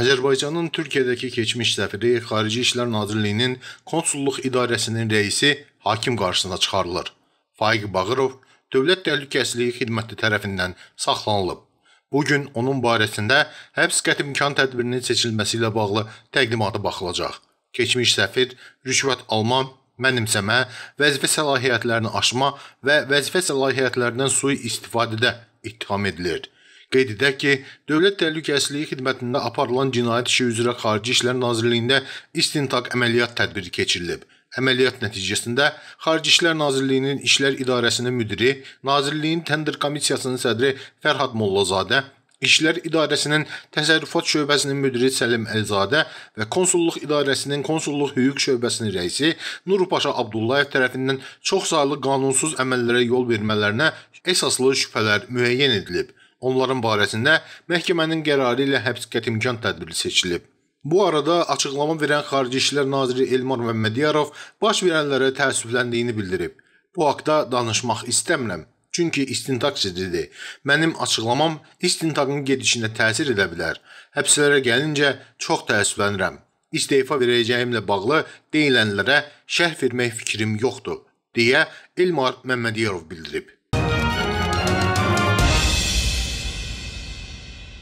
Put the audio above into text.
Azərbaycanın Türkiyədəki keçmiş səfiri Xarici İşlər Nazirliyinin konsulluq idarəsinin rəisi hakim qarşısına çıxarılır. Faiq Bağırov Dövlət Təhlükəsizliyi Xidməti tərəfindən saxlanılıb. Bu gün onun barəsində həbs qəti imkan tədbirinin seçilməsi ilə bağlı təqdimata baxılacaq. Keçmiş səfir rüşvət alma, mənimsəmə, vəzifə səlahiyyətlərini aşma və vəzifə səlahiyyətlərindən sui istifadədə ittiham edilir. Qeyd edək ki, Dövlət Təhlükəsizliyi Xidmətində aparılan cinayət işi üzrə Xarici İşlər Nazirliyində istintaq əməliyyat tədbiri keçirilib. Əməliyyat nəticəsində Xarici İşlər Nazirliyinin İşlər İdarəsinin müdiri, Nazirliyin Tender Komissiyasının sədri Fərhad Mollazadə, İşlər İdarəsinin Təsərrüfat şöbəsinin müdiri Səlim Əlizadə və Konsulluq İdarəsinin Konsulluq Hüquq şöbəsinin rəisi Nurpaşa Abdullayev tərəfindən çoxsaylı qanunsuz əməllərə yol vermələrinə əsaslı şübhələr müəyyən edilib. Onların barəsində məhkəmənin qərarı ilə həbs qətimkan tədbiri seçilib. Bu arada açıqlama verən Xarici İşlər naziri Elmar Məmmədiyarov baş verənlərə təəssüfləndiyini bildirib. Bu haqqda danışmaq istəmirəm, çünki istintaq ciddidir. Mənim açıqlamam istintaqın gedişinə təsir edə bilər. Həbslərə gəlincə çox təəssüflənirəm. İstefa verəcəyimlə bağlı deyilənlərə şərh vermək fikrim yoxdur, deyə Elmar Məmmədiyarov bildirib.